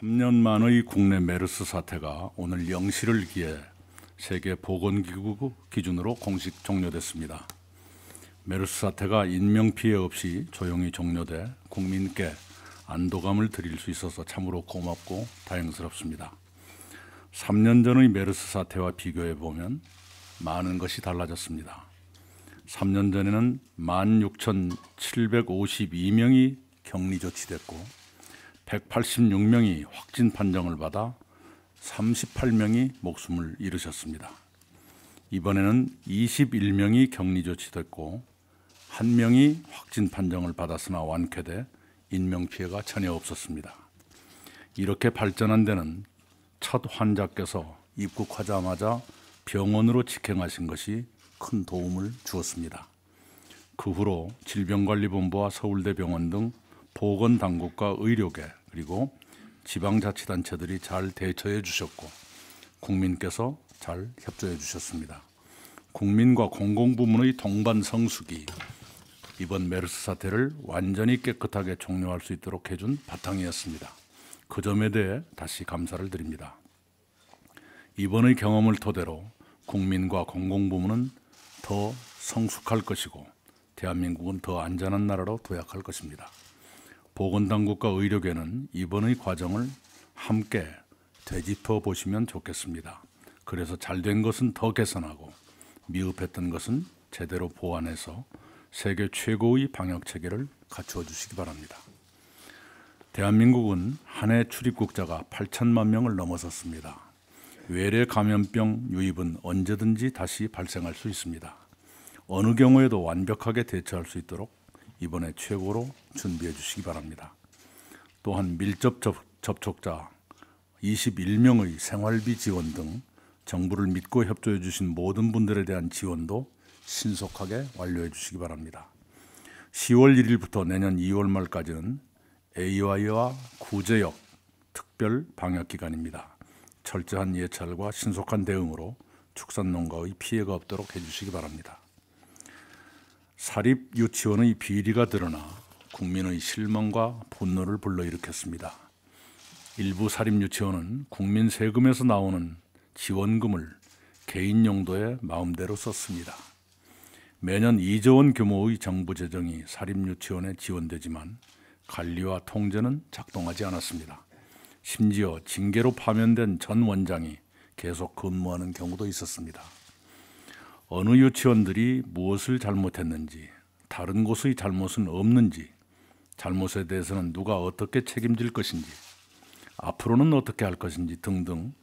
3년 만의 국내 메르스 사태가 오늘 0시를 기해 세계 보건기구 기준으로 공식 종료됐습니다. 메르스 사태가 인명 피해 없이 조용히 종료돼 국민께 안도감을 드릴 수 있어서 참으로 고맙고 다행스럽습니다. 3년 전의 메르스 사태와 비교해 보면 많은 것이 달라졌습니다. 3년 전에는 16,752명이 격리 조치됐고 186명이 확진 판정을 받아 38명이 목숨을 잃으셨습니다. 이번에는 21명이 격리 조치됐고 1명이 확진 판정을 받았으나 완쾌돼 인명피해가 전혀 없었습니다. 이렇게 발전한 데는 첫 환자께서 입국하자마자 병원으로 직행하신 것이 큰 도움을 주었습니다. 그 후로 질병관리본부와 서울대병원 등 보건당국과 의료계 그리고 지방자치단체들이 잘 대처해 주셨고 국민께서 잘 협조해 주셨습니다. 국민과 공공부문의 동반 성숙이 이번 메르스 사태를 완전히 깨끗하게 종료할 수 있도록 해준 바탕이었습니다. 그 점에 대해 다시 감사를 드립니다. 이번의 경험을 토대로 국민과 공공부문은 더 성숙할 것이고 대한민국은 더 안전한 나라로 도약할 것입니다. 보건당국과 의료계는 이번의 과정을 함께 되짚어 보시면 좋겠습니다. 그래서 잘 된 것은 더 개선하고 미흡했던 것은 제대로 보완해서 세계 최고의 방역 체계를 갖추어 주시기 바랍니다. 대한민국은 한해 출입국자가 8천만 명을 넘어섰습니다. 외래 감염병 유입은 언제든지 다시 발생할 수 있습니다. 어느 경우에도 완벽하게 대처할 수 있도록 이번에 최고로 준비해 주시기 바랍니다. 또한 밀접 접촉자 21명의 생활비 지원 등 정부를 믿고 협조해 주신 모든 분들에 대한 지원도 신속하게 완료해 주시기 바랍니다. 10월 1일부터 내년 2월 말까지는 AY와 구제역 특별 방역 기간입니다. 철저한 예찰과 신속한 대응으로 축산농가의 피해가 없도록 해주시기 바랍니다. 사립 유치원의 비리가 드러나 국민의 실망과 분노를 불러일으켰습니다. 일부 사립 유치원은 국민 세금에서 나오는 지원금을 개인 용도에 마음대로 썼습니다. 매년 2조 원 규모의 정부 재정이 사립 유치원에 지원되지만 관리와 통제는 작동하지 않았습니다. 심지어 징계로 파면된 전 원장이 계속 근무하는 경우도 있었습니다. 어느 유치원들이 무엇을 잘못했는지, 다른 곳의 잘못은 없는지, 잘못에 대해서는 누가 어떻게 책임질 것인지, 앞으로는 어떻게 할 것인지 등등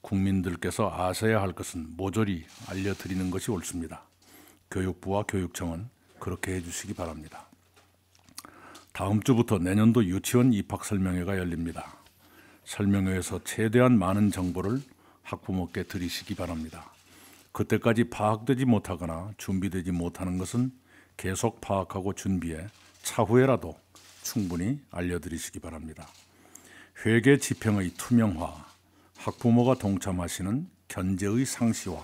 국민들께서 아셔야 할 것은 모조리 알려드리는 것이 옳습니다. 교육부와 교육청은 그렇게 해주시기 바랍니다. 다음 주부터 내년도 유치원 입학 설명회가 열립니다. 설명회에서 최대한 많은 정보를 학부모께 드리시기 바랍니다. 그때까지 파악되지 못하거나 준비되지 못하는 것은 계속 파악하고 준비해 차후에라도 충분히 알려드리시기 바랍니다. 회계 지평의 투명화, 학부모가 동참하시는 견제의 상시화,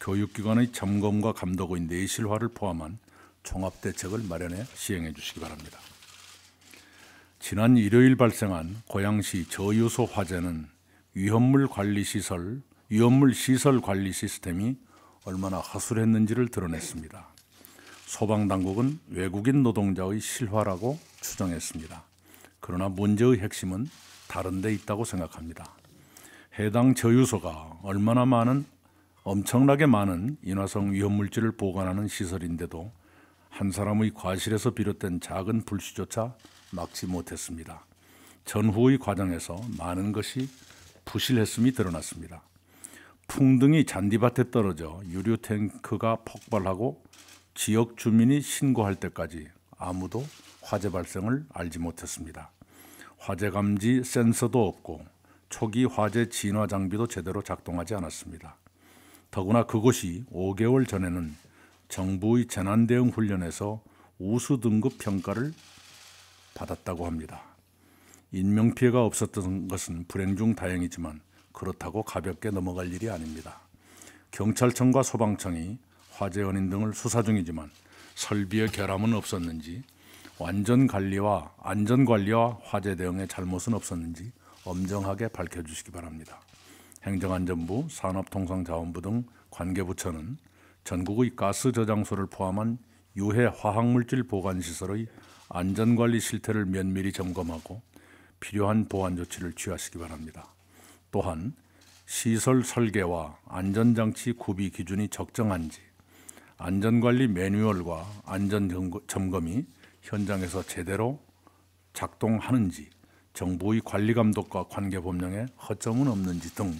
교육기관의 점검과 감독의 내실화를 포함한 종합대책을 마련해 시행해 주시기 바랍니다. 지난 일요일 발생한 고양시 저유소 화재는 위험물 관리시설 위험물 시설 관리 시스템이 얼마나 허술했는지를 드러냈습니다. 소방당국은 외국인 노동자의 실화라고 추정했습니다. 그러나 문제의 핵심은 다른 데 있다고 생각합니다. 해당 저유소가 얼마나 많은 엄청나게 많은 인화성 위험물질을 보관하는 시설인데도 한 사람의 과실에서 비롯된 작은 불씨조차 막지 못했습니다. 전후의 과정에서 많은 것이 부실했음이 드러났습니다. 풍등이 잔디밭에 떨어져 유류 탱크가 폭발하고 지역 주민이 신고할 때까지 아무도 화재 발생을 알지 못했습니다. 화재 감지 센서도 없고 초기 화재 진화 장비도 제대로 작동하지 않았습니다. 더구나 그곳이 5개월 전에는 정부의 재난 대응 훈련에서 우수 등급 평가를 받았다고 합니다. 인명 피해가 없었던 것은 불행 중 다행이지만 그렇다고 가볍게 넘어갈 일이 아닙니다. 경찰청과 소방청이 화재 원인 등을 수사 중이지만 설비의 결함은 없었는지 완전 관리와 안전 관리와 화재 대응의 잘못은 없었는지 엄정하게 밝혀 주시기 바랍니다. 행정안전부, 산업통상자원부 등 관계부처는 전국의 가스 저장소를 포함한 유해 화학물질 보관 시설의 안전관리 실태를 면밀히 점검하고 필요한 보완 조치를 취하시기 바랍니다. 또한 시설 설계와 안전장치 구비 기준이 적정한지 안전관리 매뉴얼과 안전점검이 현장에서 제대로 작동하는지 정부의 관리감독과 관계법령에 허점은 없는지 등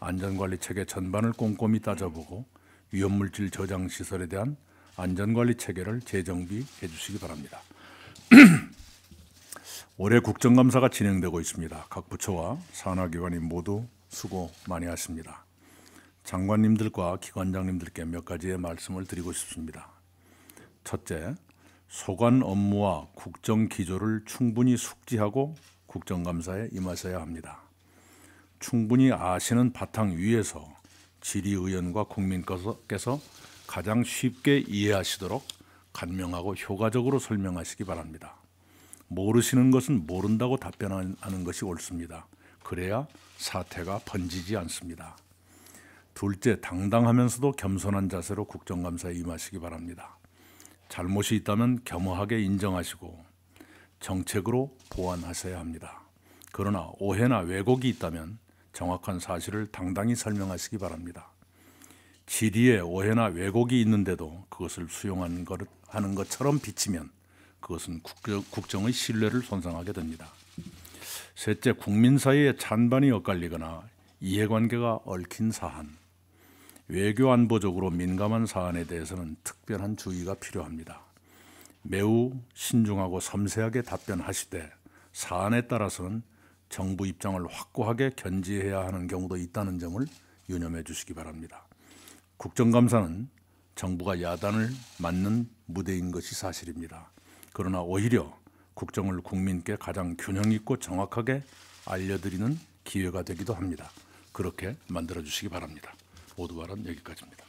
안전관리 체계 전반을 꼼꼼히 따져보고 위험물질 저장시설에 대한 안전관리 체계를 재정비해 주시기 바랍니다. 올해 국정감사가 진행되고 있습니다. 각 부처와 산하기관이 모두 수고 많이 하십니다. 장관님들과 기관장님들께 몇 가지의 말씀을 드리고 싶습니다. 첫째, 소관 업무와 국정 기조를 충분히 숙지하고 국정감사에 임하셔야 합니다. 충분히 아시는 바탕 위에서 질의의원과 국민께서 가장 쉽게 이해하시도록 간명하고 효과적으로 설명하시기 바랍니다. 모르시는 것은 모른다고 답변하는 것이 옳습니다. 그래야 사태가 번지지 않습니다. 둘째, 당당하면서도 겸손한 자세로 국정감사에 임하시기 바랍니다. 잘못이 있다면 겸허하게 인정하시고 정책으로 보완하셔야 합니다. 그러나 오해나 왜곡이 있다면 정확한 사실을 당당히 설명하시기 바랍니다. 질의에 오해나 왜곡이 있는데도 그것을 수용하는 것처럼 비치면 그것은 국정, 의 신뢰를 손상하게 됩니다. 셋째, 국민 사이에 찬반이 엇갈리거나 이해관계가 얽힌 사안, 외교 안보적으로 민감한 사안에 대해서는 특별한 주의가 필요합니다. 매우 신중하고 섬세하게 답변하시되 사안에 따라서는 정부 입장을 확고하게 견지해야 하는 경우도 있다는 점을 유념해 주시기 바랍니다. 국정감사는 정부가 야단을 맞는 무대인 것이 사실입니다. 그러나 오히려 국정을 국민께 가장 균형 있고 정확하게 알려드리는 기회가 되기도 합니다. 그렇게 만들어 주시기 바랍니다. 모두 발언 여기까지입니다.